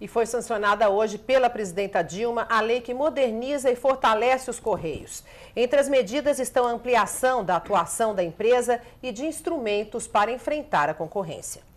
E foi sancionada hoje pela presidenta Dilma a lei que moderniza e fortalece os Correios. Entre as medidas estão a ampliação da atuação da empresa e de instrumentos para enfrentar a concorrência.